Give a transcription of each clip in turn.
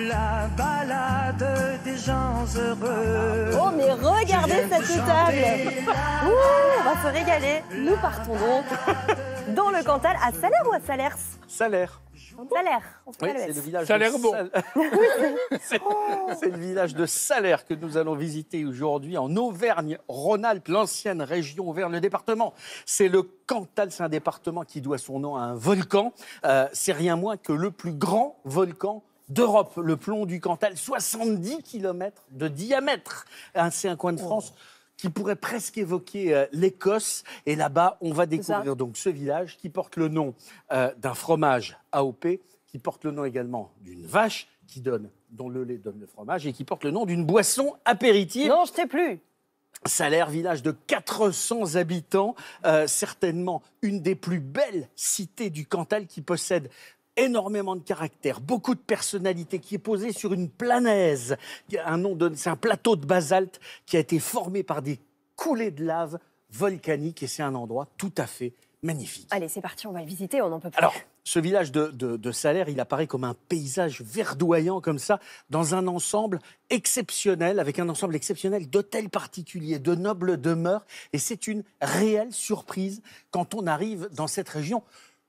la balade des gens heureux. Oh, mais regardez cette table On va se régaler. Nous partons donc dans le Cantal à Salers ou à Salers Salers. Salers. c'est le village de Salers. c'est le village de Salaire que nous allons visiter aujourd'hui en Auvergne-Rhône-Alpes, l'ancienne région Auvergne, le département. C'est le Cantal, c'est un département qui doit son nom à un volcan. Euh, c'est rien moins que le plus grand volcan d'Europe, le plomb du Cantal, 70 km de diamètre. C'est un coin de oh. France. qui pourrait presque évoquer euh, l'Écosse. Et là-bas, on va découvrir donc ce village qui porte le nom euh, d'un fromage AOP, qui porte le nom également d'une vache qui donne, dont le lait donne le fromage, et qui porte le nom d'une boisson apéritive. Non, je sais plus. Salaire, village de 400 habitants, euh, certainement une des plus belles cités du Cantal qui possède énormément de caractères, beaucoup de personnalité, qui est posée sur une planèse. Un nom de, c'est un plateau de basalte qui a été formé par des coulées de lave volcanique et c'est un endroit tout à fait magnifique. Allez, c'est parti, on va le visiter, on n'en peut plus. Alors, ce village de, de, de, il apparaît comme un paysage verdoyant comme ça, dans un ensemble exceptionnel, avec un ensemble exceptionnel d'hôtels particuliers, de nobles demeures, et c'est une réelle surprise quand on arrive dans cette région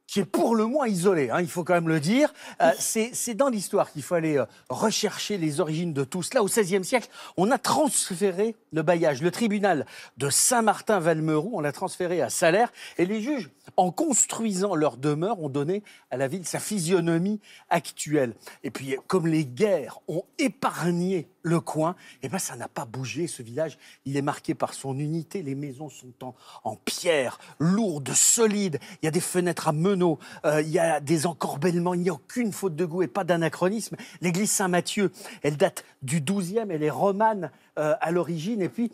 qui est pour le moins isolé, hein, il faut quand même le dire. Euh, c'est dans l'histoire qu'il fallait euh, rechercher les origines de tout cela. Au XVIe siècle, on a transféré le bailliage. Le tribunal de Saint-Martin-Valmeroux, on l'a transféré à Salaire. Et les juges, en construisant leur demeure, ont donné à la ville sa physionomie actuelle. Et puis, comme les guerres ont épargné le coin, eh ben, ça n'a pas bougé. Ce village, il est marqué par son unité. Les maisons sont en, pierre, lourdes, solides. Il y a des fenêtres à meneaux, euh, il y a des encorbellements. Il n'y a aucune faute de goût et pas d'anachronisme. L'église Saint-Mathieu, elle date du 12e, elle est romane euh, à l'origine. Et puis,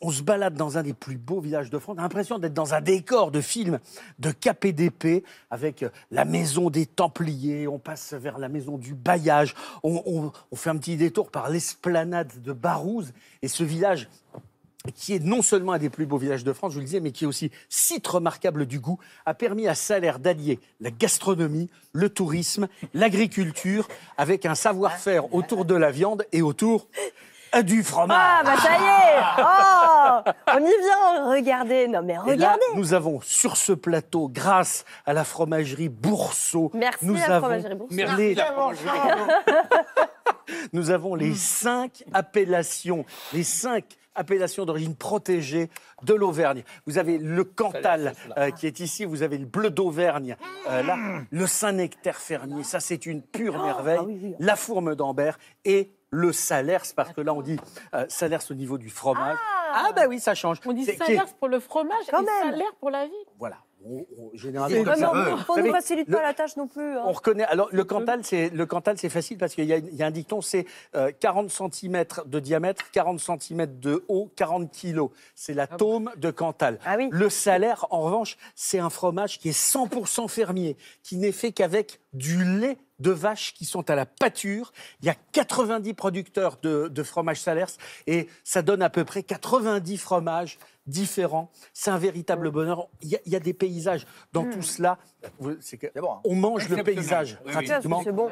on se balade dans un des plus beaux villages de France. On l'impression d'être dans un décor de film de KPDP avec euh, la maison des Templiers. On passe vers la maison du bailliage. On, on fait un petit détour par l'esprit planade de Barouze. Et ce village qui est non seulement un des plus beaux villages de France, je vous le disais, mais qui est aussi site remarquable du goût, a permis à Salers d'allier la gastronomie, le tourisme, l'agriculture, avec un savoir-faire autour de la viande et autour du fromage. Ah, bah ça y est oh, On y vient, regardez. Non, mais regardez. nous avons sur ce plateau, grâce à la fromagerie Bourseau, Merci nous la avons Merci les... nous avons les mm. cinq appellations, les cinq appellations d'origine protégée de l'Auvergne. Vous avez le Cantal hein. euh, qui est ici, vous avez le bleu d'Auvergne euh, là, mm. le Saint-Nectaire fermier, ça c'est une pure oh, merveille, ah la fourme d'Ambert et le Salers, parce que là on dit euh, Salers au niveau du fromage. Ah, ben bah oui, ça change. On dit Salers pour le fromage ah, et Salers pour la vie. Voilà on, ne facilite pas la tâche non plus. Hein. On reconnaît. Alors, le Cantal, c'est le Cantal, c'est facile parce qu'il y, a un dicton, c'est 40 euh, cm de diamètre, 40 cm de haut, 40 kg. C'est la ah tome de Cantal. Ah le salaire, en revanche, c'est un fromage qui est 100% fermier, qui n'est fait qu'avec du lait de vaches qui sont à la pâture. Il y a 90 producteurs de, fromage salers et ça donne à peu près 90 fromages différents. C'est un véritable bonheur. Il y, a, des paysages dans hmm. tout cela. Hein. on mange le paysage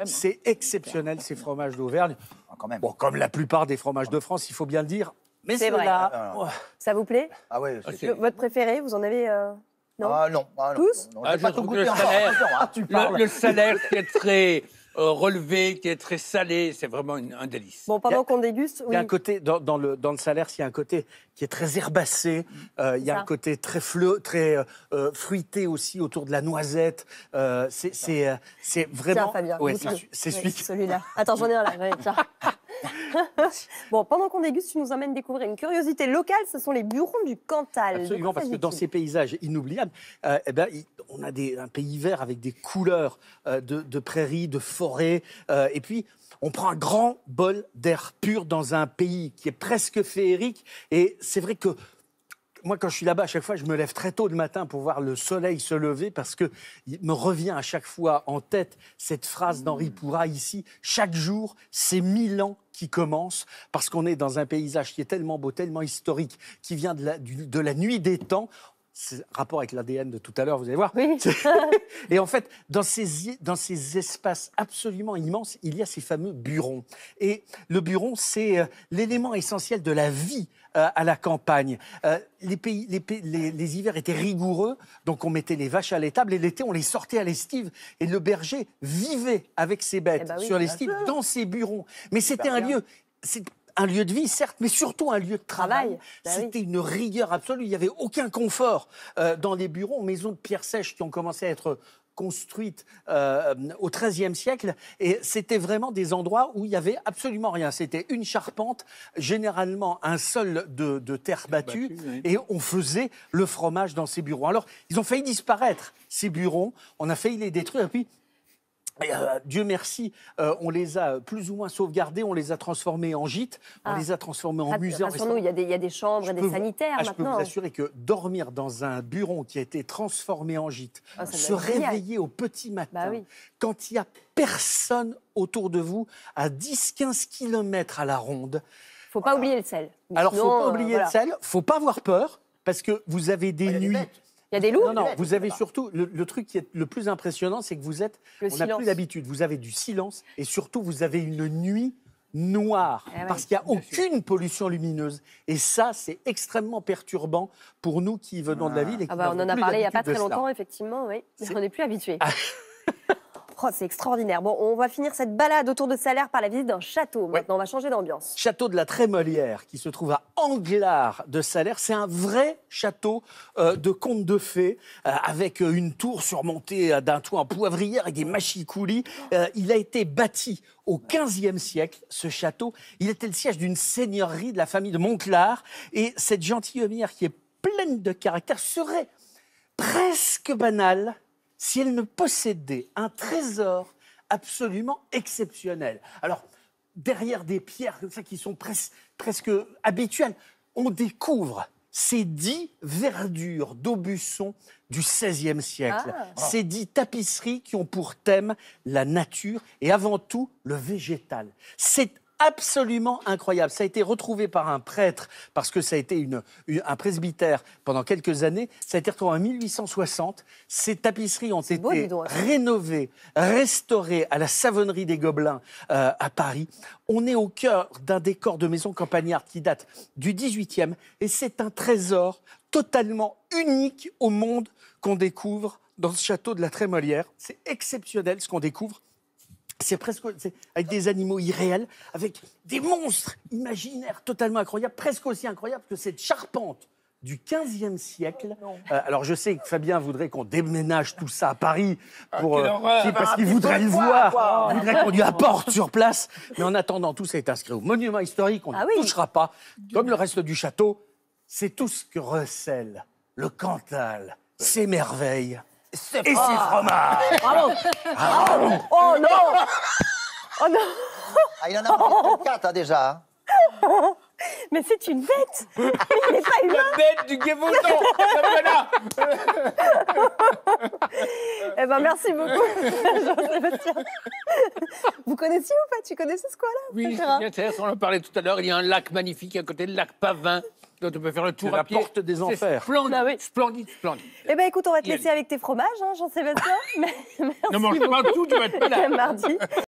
C'est exceptionnel ces fromages d'Auvergne. Ah, bon, comme la plupart des fromages de France, il faut bien le dire. Mais c'est vrai. Ah, ça vous plaît ah Votre préféré, vous en avez euh, ah, non. Ah non, Tous non, ah, pas tout le, hein. salaire, hein, le, salaire qui est très euh, relevé, qui est très salé, c'est vraiment un délice. Bon, pendant qu'on déguste, oui. Il y a un côté, dans, le, dans le salaire, il y a un côté qui est très herbacé, mm. euh, il y a un côté très, euh, fruité aussi autour de la noisette. c'est vraiment... c'est Fabien, c'est celui-là. Attends, j'en ai un là, tiens. bon, pendant qu'on déguste, tu nous emmènes découvrir une curiosité locale, ce sont les burons du Cantal. Absolument, parce que dans ces paysages inoubliables, euh, eh ben, on a un pays vert avec des couleurs euh, de, prairies, de forêts, euh, et puis on prend un grand bol d'air pur dans un pays qui est presque féerique, et c'est vrai que moi, quand je suis là-bas, à chaque fois, je me lève très tôt le matin pour voir le soleil se lever parce que il me revient à chaque fois en tête cette phrase d'Henri Pourrat ici chaque jour, c'est mille ans qui commence, parce qu'on est dans un paysage qui est tellement beau, tellement historique, qui vient de la nuit des temps rapport avec l'ADN de tout à l'heure, vous allez voir. et en fait, dans ces, dans ces espaces absolument immenses, il y a ces fameux burons. Et le buron, c'est euh, l'élément essentiel de la vie euh, à la campagne. Euh, les, pays, les, les, hivers étaient rigoureux, donc on mettait les vaches à l'étable et l'été, on les sortait à l'estive. Et le berger vivait avec ses bêtes eh ben sur l'estive, dans ses burons. Mais c'était un lieu un lieu de vie, certes, mais surtout un lieu de travail. Bah c'était une rigueur absolue. Il n'y avait aucun confort euh, dans les bureaux, maisons de pierre sèche qui ont commencé à être construites euh, au XIIIe siècle. Et c'était vraiment des endroits où il n'y avait absolument rien. C'était une charpente, généralement un sol de, terre battue, et on faisait le fromage dans ces bureaux. Alors, ils ont failli disparaître, ces bureaux. On a failli les détruire. puis, euh, Dieu merci, euh, on les a plus ou moins sauvegardés, on les a transformés en gîtes, on ah. les a transformés en ah, musées. Ah, il y, a des chambres et des sanitaires maintenant. Je peux vous assurer que dormir dans un bureau qui a été transformé en gîte, se réveiller au petit matin, bah quand il n'y a personne autour de vous, à 10-15 km à la ronde. Faut pas oublier le sel. Alors, ne faut pas oublier euh, le sel, faut pas avoir peur, parce que vous avez des nuits il y a des loups. Non, non, vous avez surtout le, truc qui est le plus impressionnant, c'est que vous êtes. on n'a plus l'habitude. Vous avez du silence et surtout vous avez une nuit noire eh parce qu'il n'y a aucune pollution lumineuse. Et ça, c'est extrêmement perturbant pour nous qui venons de la ah. ville. Et qui ah bah, on en a parlé il n'y a pas très longtemps, effectivement, oui. Mais on n'est plus habitué. Oh, c'est extraordinaire. Bon, on va finir cette balade autour de Salaire par la visite d'un château. Maintenant, on va changer d'ambiance. Château de la Trémolière, qui se trouve à Anglard de Salaire. C'est un vrai château euh, de conte de fées, euh, avec euh, une tour surmontée d'un toit en poivrière et des machicoulis. il a été bâti au XVe siècle, ce château. Il était le siège d'une seigneurie de la famille de Montclar. Et cette gentilhommière qui est pleine de caractère serait presque banale si elle ne possédait un trésor absolument exceptionnel. Alors, derrière des pierres comme ça qui sont presque habituelles, on découvre ces dix verdures d'Aubusson du XVIe siècle, ah. ces dix tapisseries qui ont pour thème la nature et avant tout le végétal. C'est absolument incroyable. Ça a été retrouvé par un prêtre, parce que ça a été une, un presbytère pendant quelques années. Ça a été retrouvé en 1860. Ces tapisseries ont été rénovées, restaurées à la savonnerie des Gobelins euh, à Paris. On est au cœur d'un décor de maison campagnarde qui date du 18e, et c'est un trésor totalement unique au monde qu'on découvre dans ce château de la Trémolière. C'est exceptionnel ce qu'on découvre. C'est presque avec des animaux irréels, avec des monstres imaginaires totalement incroyables, presque aussi incroyables que cette charpente du 15 siècle. Oh euh, alors je sais que Fabien voudrait qu'on déménage tout ça à Paris ah, pour, euh, parce ah, qu'il voudrait le voir, il voudrait qu'on lui apporte sur place. Mais en attendant, tout ça est inscrit au monument historique, on ah ne touchera pas. Comme le reste du château, c'est tout ce que recèle le Cantal, ses merveilles, et c'est fromage ah, Oh non Oh non oh, ah, Il en a pris 4 hein, déjà. Hein. Mais c'est une bête Il La bête du Gévaudan voilà. Eh ben merci beaucoup, Vous connaissiez ou pas Tu connaissais ce coin-là Oui, c'est on en parlait tout à l'heure. Il y a un lac magnifique à côté, le lac Pavin, donc tu peux faire le tour à la porte des enfers. Splendide, ah splendide, splendide. Eh bien, écoute, on va te laisser avec tes fromages, hein, Jean-Sébastien. Mais, merci non, mange pas tout, tu vas être malade. mardi.